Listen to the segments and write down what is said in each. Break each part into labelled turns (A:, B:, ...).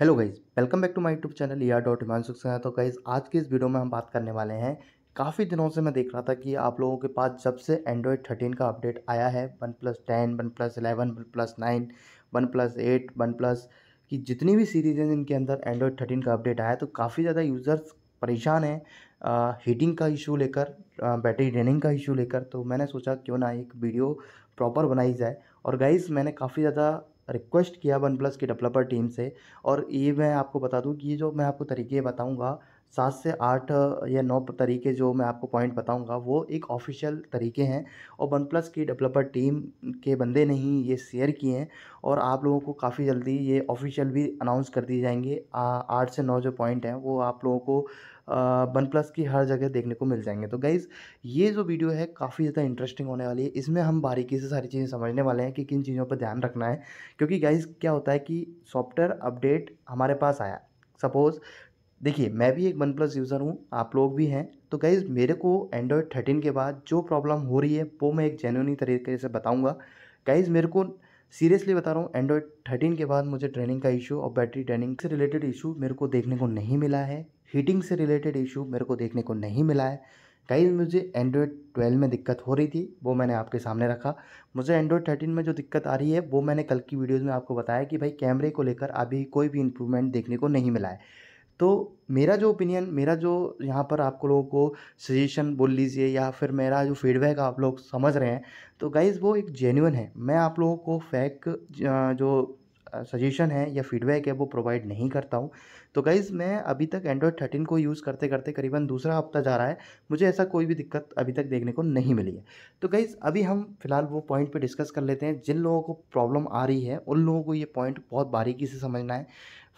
A: hello guys welcome back to my YouTube channel या dot Himanshu Sinha तो guys आज की इस वीडियो में हम बात करने वाले हैं काफ़ी दिनों से मैं देख रहा था कि आप लोगों के पास जब से एंड्रॉयड थर्टीन का अपडेट आया है OnePlus ten OnePlus eleven OnePlus nine OnePlus eight OnePlus की जितनी भी सीरीज हैं जिनके अंदर एंड्रॉयड थर्टीन का अपडेट आया तो काफ़ी ज़्यादा यूज़र्स परेशान हैं हीटिंग का इशू लेकर बैटरी ड्रेनिंग का इशू लेकर तो मैंने सोचा क्यों ना एक वीडियो प्रॉपर बनाई जाए और गाइज़ मैंने काफ़ी ज़्यादा रिक्वेस्ट किया वन प्लस की डेवलपर टीम से और ये मैं आपको बता दूँ कि ये जो मैं आपको तरीके बताऊँगा सात से आठ या नौ तरीके जो मैं आपको पॉइंट बताऊंगा वो एक ऑफिशियल तरीके हैं और वन प्लस की डेवलपर टीम के बंदे ने ही ये शेयर किए हैं और आप लोगों को काफ़ी जल्दी ये ऑफिशियल भी अनाउंस कर दिए जाएंगे आठ से नौ जो पॉइंट हैं वो आप लोगों को वन प्लस की हर जगह देखने को मिल जाएंगे तो गाइज़ ये जो वीडियो है काफ़ी ज़्यादा इंटरेस्टिंग होने वाली है इसमें हम बारीकी से सारी चीज़ें समझने वाले हैं कि किन चीज़ों पर ध्यान रखना है क्योंकि गाइज़ क्या होता है कि सॉफ्टवेयर अपडेट हमारे पास आया सपोज़ देखिए मैं भी एक वन प्लस यूज़र हूँ आप लोग भी हैं तो गाइज़ मेरे को एंड्रॉयड थर्टीन के बाद जो प्रॉब्लम हो रही है वो मैं एक जेन्यूनी तरीके से बताऊँगा गाइज़ मेरे को सीरियसली बता रहा हूँ एंड्रॉयड थर्टीन के बाद मुझे ट्रेनिंग का इशू और बैटरी ट्रेनिंग से रिलेटेड इशू मेरे को देखने को नहीं मिला है हीटिंग से रिलेटेड इशू मेरे को देखने को नहीं मिला है गाइज मुझे एंड्रॉयड ट्वेल्व में दिक्कत हो रही थी वो मैंने आपके सामने रखा मुझे एंड्रॉयड थर्टीन में जो दिक्कत आ रही है वो मैंने कल की वीडियोज़ में आपको बताया कि भाई कैमरे को लेकर अभी कोई भी इम्प्रूवमेंट देखने को नहीं मिला है तो मेरा जो ओपिनियन मेरा जो यहाँ पर आप लोगों को सजेशन बोल लीजिए या फिर मेरा जो फीडबैक आप लोग समझ रहे हैं तो गाइज़ वो एक जेन्यून है मैं आप लोगों को फैक जो सजेशन है या फीडबैक है वो प्रोवाइड नहीं करता हूँ तो गाइज़ मैं अभी तक एंड्रॉयड थर्टीन को यूज़ करते करते करीबन दूसरा हफ्ता जा रहा है मुझे ऐसा कोई भी दिक्कत अभी तक देखने को नहीं मिली है तो गाइज़ अभी हम फिलहाल वो पॉइंट पे डिस्कस कर लेते हैं जिन लोगों को प्रॉब्लम आ रही है उन लोगों को ये पॉइंट बहुत बारीकी से समझना है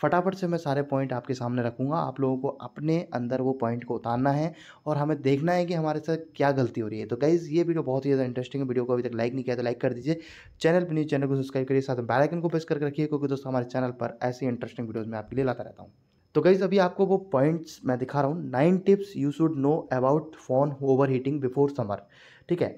A: फटाफट से मैं सारे पॉइंट आपके सामने रखूँगा आप लोगों को अपने अंदर वो पॉइंट को उतारना है और हमें देखना है कि हमारे साथ क्या गलती हो रही है तो गाइज़ ये वीडियो बहुत ही ज़्यादा इंटरेस्टिंग है वीडियो को अभी तक लाइक नहीं किया तो लाइक कर दीजिए चैनल पर न्यूज़ चैनल को सब्सक्राइब करिए साथ में बैलाइकन को प्रेस करके रखिए क्योंकि दोस्तों हमारे चैनल पर ऐसी इंटरेस्टिंग वीडियोज़ मैं आपके लिए लाता रहता हूँ तो गाइज़ अभी आपको वो पॉइंट्स मैं दिखा रहा हूँ nine tips you should know about phone overheating before summer ठीक है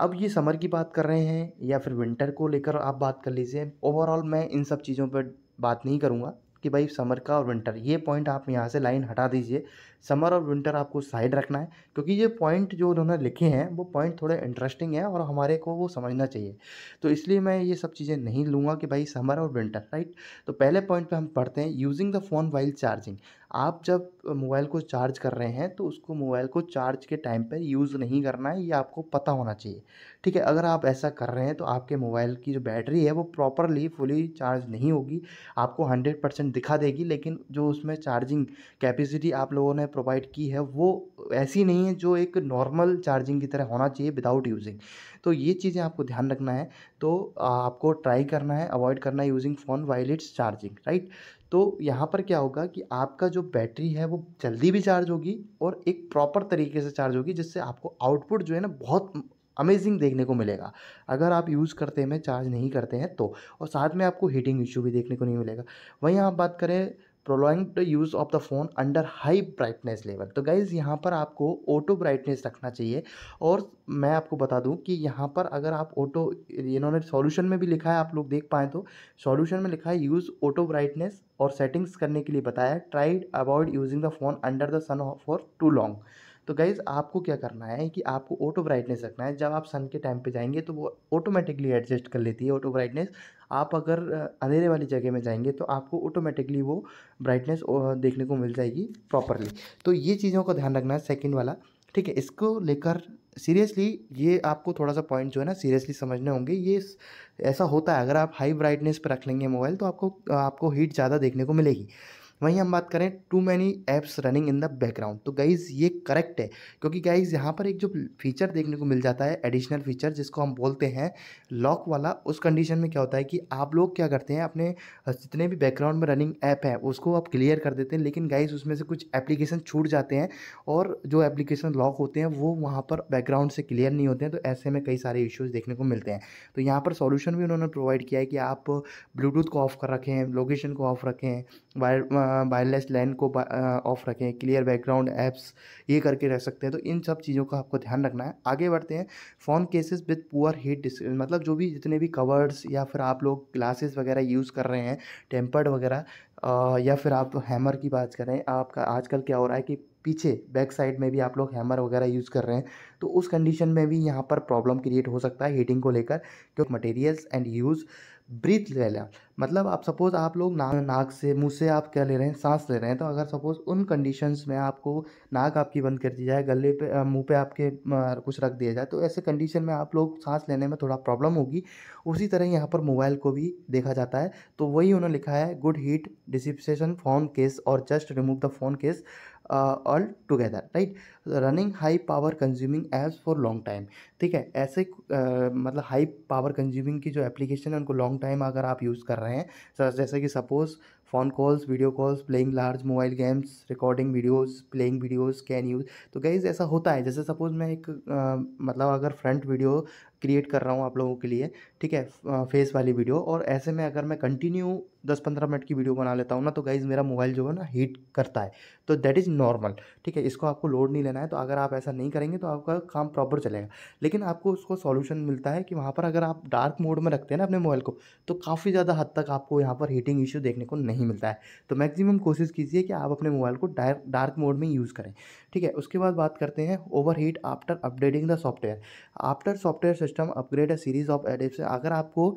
A: अब ये समर की बात कर रहे हैं या फिर विंटर को लेकर आप बात कर लीजिए ओवरऑल मैं इन सब चीज़ों पर बात नहीं करूँगा कि भाई समर का और विंटर ये पॉइंट आप यहाँ से लाइन हटा दीजिए समर और विंटर आपको साइड रखना है क्योंकि ये पॉइंट जो उन्होंने लिखे हैं वो पॉइंट थोड़े इंटरेस्टिंग है और हमारे को वो समझना चाहिए तो इसलिए मैं ये सब चीज़ें नहीं लूँगा कि भाई समर और विंटर राइट तो पहले पॉइंट पर हम पढ़ते हैं using the phone while charging आप जब मोबाइल को चार्ज कर रहे हैं तो उसको मोबाइल को चार्ज के टाइम पर यूज़ नहीं करना है ये आपको पता होना चाहिए ठीक है अगर आप ऐसा कर रहे हैं तो आपके मोबाइल की जो बैटरी है वो प्रॉपरली फुली चार्ज नहीं होगी आपको हंड्रेड परसेंट दिखा देगी लेकिन जो उसमें चार्जिंग कैपेसिटी आप लोगों ने प्रोवाइड की है वो ऐसी नहीं है जो एक नॉर्मल चार्जिंग की तरह होना चाहिए विदाउट यूजिंग तो ये चीज़ें आपको ध्यान रखना है तो आपको ट्राई करना है अवॉइड करना है using phone while it's charging right तो यहाँ पर क्या होगा कि आपका जो बैटरी है वो जल्दी भी चार्ज होगी और एक प्रॉपर तरीके से चार्ज होगी जिससे आपको आउटपुट जो है ना बहुत अमेजिंग देखने को मिलेगा अगर आप यूज़ करते हैं चार्ज नहीं करते हैं तो और साथ में आपको हीटिंग इशू भी देखने को नहीं मिलेगा वहीं आप बात करें prolonged use of the phone under high brightness level तो गाइज़ यहाँ पर आपको ऑटो ब्राइटनेस रखना चाहिए और मैं आपको बता दूँ कि यहाँ पर अगर आप ऑटो इन्होंने सॉल्यूशन में भी लिखा है आप लोग देख पाएँ तो सॉल्यूशन में लिखा है यूज़ ऑटो ब्राइटनेस और सेटिंग्स करने के लिए बताया tried avoid using the phone under the sun for too long तो गाइज़ आपको क्या करना है कि आपको ऑटो ब्राइटनेस रखना है जब आप सन के टाइम पे जाएंगे तो वो ऑटोमेटिकली एडजस्ट कर लेती है ऑटो ब्राइटनेस आप अगर अंधेरे वाली जगह में जाएंगे तो आपको ऑटोमेटिकली वो ब्राइटनेस देखने को मिल जाएगी प्रॉपरली तो ये चीज़ों का ध्यान रखना है सेकेंड वाला ठीक है इसको लेकर सीरियसली ये आपको थोड़ा सा पॉइंट जो है ना सीरियसली समझने होंगे ये ऐसा होता है अगर आप हाई ब्राइटनेस पर रख लेंगे मोबाइल तो आपको आपको हीट ज़्यादा देखने को मिलेगी वहीं हम बात करें too many apps running in the background तो गाइज़ ये करेक्ट है क्योंकि गाइज़ यहाँ पर एक जो फीचर देखने को मिल जाता है एडिशनल फीचर जिसको हम बोलते हैं लॉक वाला उस कंडीशन में क्या होता है कि आप लोग क्या करते हैं अपने जितने भी बैकग्राउंड में रनिंग ऐप है उसको आप क्लियर कर देते हैं लेकिन गाइज़ उसमें से कुछ एप्लीकेशन छूट जाते हैं और जो एप्लीकेशन लॉक होते हैं वो वहाँ पर बैकग्राउंड से क्लियर नहीं होते हैं तो ऐसे में कई सारे इश्यूज़ देखने को मिलते हैं तो यहाँ पर सॉल्यूशन भी उन्होंने प्रोवाइड किया है कि आप ब्लूटूथ को ऑफ कर रखें लोकेशन को ऑफ रखें वायर वायरलेस लैंड को ऑफ रखें क्लियर बैकग्राउंड ऐप्स ये करके रह सकते हैं तो इन सब चीज़ों का आपको ध्यान रखना है आगे बढ़ते हैं phone cases with poor heat डिस मतलब जो भी जितने भी कवर्स या फिर आप लोग ग्लासेस वगैरह यूज़ कर रहे हैं टेम्पर्ड वगैरह या फिर आप हैमर की बात करें आपका आजकल क्या हो रहा है कि पीछे बैक साइड में भी आप लोग हैमर वगैरह यूज़ कर रहे हैं तो उस कंडीशन में भी यहाँ पर प्रॉब्लम क्रिएट हो सकता है हीटिंग को लेकर क्योंकि मटेरियल्स एंड यूज़ ब्रीथ ले लें मतलब आप सपोज़ आप लोग ना नाक से मुंह से आप क्या ले रहे हैं सांस ले रहे हैं तो अगर सपोज़ उन कंडीशंस में आपको नाक आपकी बंद कर दी जाए गले पे मुंह पे आपके कुछ रख दिया जाए तो ऐसे कंडीशन में आप लोग सांस लेने में थोड़ा प्रॉब्लम होगी उसी तरह यहाँ पर मोबाइल को भी देखा जाता है तो वही उन्होंने लिखा है good heat dissipation phone case और just remove the phone case uh, all together right running high power consuming apps for long time ठीक है ऐसे uh, मतलब high power consuming की जो application है उनको long time अगर आप use कर रहे हैं so, जैसे कि suppose phone calls video calls playing large mobile games recording videos playing videos can use तो guys ऐसा होता है जैसे suppose मैं एक uh, मतलब अगर front video क्रिएट कर रहा हूँ आप लोगों के लिए ठीक है फेस वाली वीडियो और ऐसे में अगर मैं कंटिन्यू दस पंद्रह मिनट की वीडियो बना लेता हूँ ना तो गाइज़ मेरा मोबाइल जो है ना हीट करता है तो दैट इज़ नॉर्मल ठीक है इसको आपको लोड नहीं लेना है तो अगर आप ऐसा नहीं करेंगे तो आपका काम प्रॉपर चलेगा लेकिन आपको उसको सॉल्यूशन मिलता है कि वहाँ पर अगर आप डार्क मोड में रखते हैं ना अपने मोबाइल को तो काफ़ी ज़्यादा हद तक आपको यहाँ पर हीटिंग इश्यू देखने को नहीं मिलता है तो मैक्सिमम कोशिश कीजिए कि आप अपने मोबाइल को डार्क मोड में यूज़ करें ठीक है उसके बाद बात करते हैं overheat after updating the software after software system upgrade a series of एडिप्स अगर आपको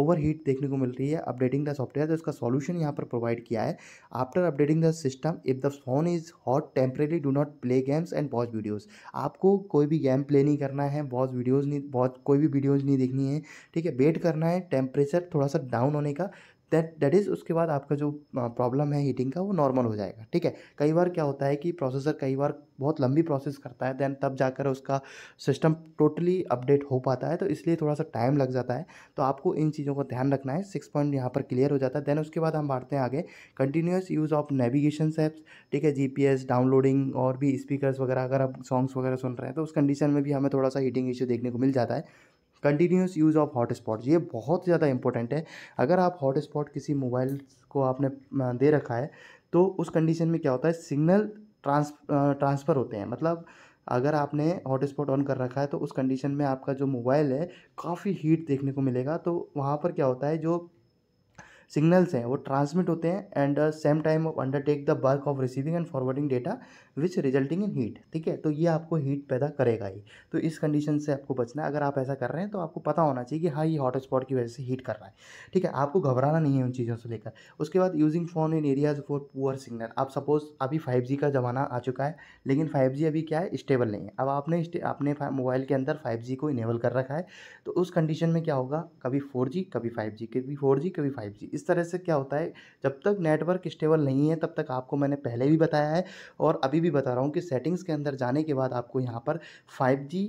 A: ओवर हीट देखने को मिल रही है अपडेटिंग द सॉफ्टवेयर है उसका तो सॉल्यूशन यहाँ पर प्रोवाइड किया है after updating the system if the phone is hot temporarily do not play games and watch videos आपको कोई भी गेम प्ले नहीं करना है वॉच वीडियोज़ नहीं वॉच कोई भी वीडियोज़ नहीं देखनी है ठीक है वेट करना है टेम्परेचर थोड़ा सा डाउन होने का दैट दैट इज़ उसके बाद आपका जो प्रॉब्लम है हीटिंग का वो नॉर्मल हो जाएगा ठीक है कई बार क्या होता है कि प्रोसेसर कई बार बहुत लंबी प्रोसेस करता है दैन तब जाकर उसका सिस्टम टोटली अपडेट हो पाता है तो इसलिए थोड़ा सा टाइम लग जाता है तो आपको इन चीज़ों का ध्यान रखना है सिक्स पॉइंट यहाँ पर क्लियर हो जाता है देन उसके बाद हम बांटते हैं आगे continuous use of navigation apps ठीक है जी डाउनलोडिंग और भी स्पीकर्स वगैरह अगर आप सॉन्ग्स वगैरह सुन रहे हैं तो उस कंडीशन में भी हमें थोड़ा सा हीटिंग इशू देखने को मिल जाता है continuous use of hotspot ये बहुत ज़्यादा इंपॉर्टेंट है अगर आप हॉट स्पॉट किसी मोबाइल को आपने दे रखा है तो उस कंडीशन में क्या होता है सिग्नल ट्रांस ट्रांसफ़र होते हैं मतलब अगर आपने हॉटस्पॉट ऑन कर रखा है तो उस कंडीशन में आपका जो मोबाइल है काफ़ी हीट देखने को मिलेगा तो वहाँ पर क्या होता है जो सिग्नल्स हैं वो ट्रांसमिट होते हैं and same time of undertake the work of receiving and forwarding data which resulting in heat ठीक है तो ये आपको हीट पैदा करेगा ही तो इस कंडीशन से आपको बचना है अगर आप ऐसा कर रहे हैं तो आपको पता होना चाहिए कि हाँ ये हॉट स्पॉट की वजह से हीट कर रहा है ठीक है आपको घबराना नहीं है उन चीज़ों से लेकर उसके बाद using phone in areas for poor signal आप सपोज अभी फाइव जी का ज़माना आ चुका है लेकिन फाइव जी अभी क्या है स्टेबल नहीं है अब आपने अपने मोबाइल के अंदर फाइव जी को इनेबल कर रखा है तो उस कंडीशन में क्या होगा कभी फोर जी कभी फाइव जी कभी फोर जी कभी फाइव जी इस तरह से क्या होता है जब तक नेटवर्क स्टेबल नहीं है तब तक आपको मैंने पहले भी बताया है और अभी भी बता रहा हूँ कि सेटिंग्स के अंदर जाने के बाद आपको यहाँ पर 5G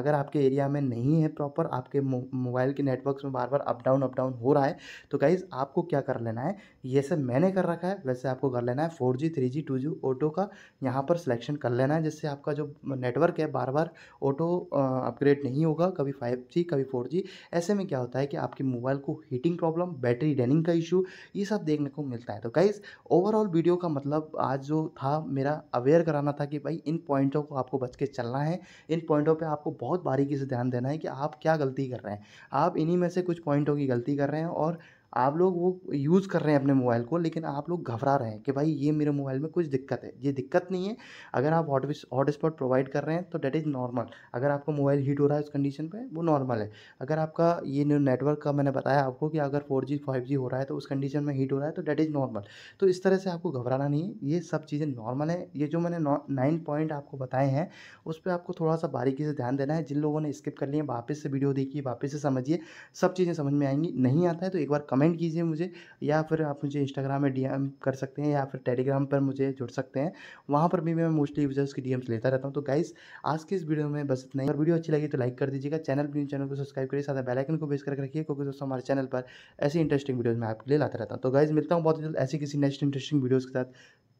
A: अगर आपके एरिया में नहीं है प्रॉपर आपके मोबाइल के नेटवर्क में बार बार अप डाउन अप डाउन हो रहा है तो गाइज़ आपको क्या कर लेना है ये सब मैंने कर रखा है वैसे आपको कर लेना है four G three G two G auto का यहाँ पर सिलेक्शन कर लेना है जिससे आपका जो नेटवर्क है बार बार ऑटो अपग्रेड नहीं होगा कभी फाइव जी कभी फोर जी ऐसे में क्या होता है कि आपके मोबाइल को हीटिंग प्रॉब्लम बैटरी स्पेलिंग का इशू ये सब देखने को मिलता है तो गाइज ओवरऑल वीडियो का मतलब आज जो था मेरा अवेयर कराना था कि भाई इन पॉइंटों को आपको बच के चलना है इन पॉइंटों पर आपको बहुत बारीकी से ध्यान देना है कि आप क्या गलती कर रहे हैं आप इन्हीं में से कुछ पॉइंटों की गलती कर रहे हैं और आप लोग वो यूज़ कर रहे हैं अपने मोबाइल को लेकिन आप लोग घबरा रहे हैं कि भाई ये मेरे मोबाइल में कुछ दिक्कत है ये दिक्कत नहीं है अगर आप हॉट हॉटस्पॉट प्रोवाइड कर रहे हैं तो डेट इज़ नॉर्मल अगर आपका मोबाइल हीट हो रहा है उस कंडीशन पे वो नॉर्मल है अगर आपका ये नेटवर्क का मैंने बताया आपको कि अगर फोर जी फाइव जी हो रहा है तो उस कंडीशन में हीट हो रहा है तो डेट इज़ नॉर्मल तो इस तरह से आपको घबराना नहीं है ये सब चीज़ें नॉर्मल है ये जो मैंने नाइन पॉइंट आपको बताए हैं उस पर आपको थोड़ा सा बारीकी से ध्यान देना है जिन लोगों ने स्किप कर लिए वापस से वीडियो देखिए वापस से समझिए सब चीज़ें समझ में आएंगी नहीं आता है तो एक बार कम कमेंट कीजिए मुझे या फिर आप मुझे इंस्टाग्राम में डीएम कर सकते हैं या फिर टेलीग्राम पर मुझे जुड़ सकते हैं वहाँ पर भी मैं मोस्टली यूजर्स की डीएम्स लेता रहता हूँ तो गाइस आज की इस वीडियो में बस इतना ही और वीडियो अच्छी लगी तो लाइक कर दीजिएगा चैनल भी चैनल को सब्सक्राइब करिए साथ बेलाइकन को बेस करके रखिए क्योंकि दोस्तों हमारे चैनल पर ऐसी इंटरेस्टिंग वीडियोज़ मैं आपके लिए लाता रहता हूँ तो गाइज मिलता हूँ बहुत जल्द ऐसी किसी नेक्स्ट इंटरेस्टिंग वीडियोज़ के साथ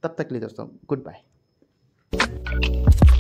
A: तब तक ले लिए दोस्तों गुड बाय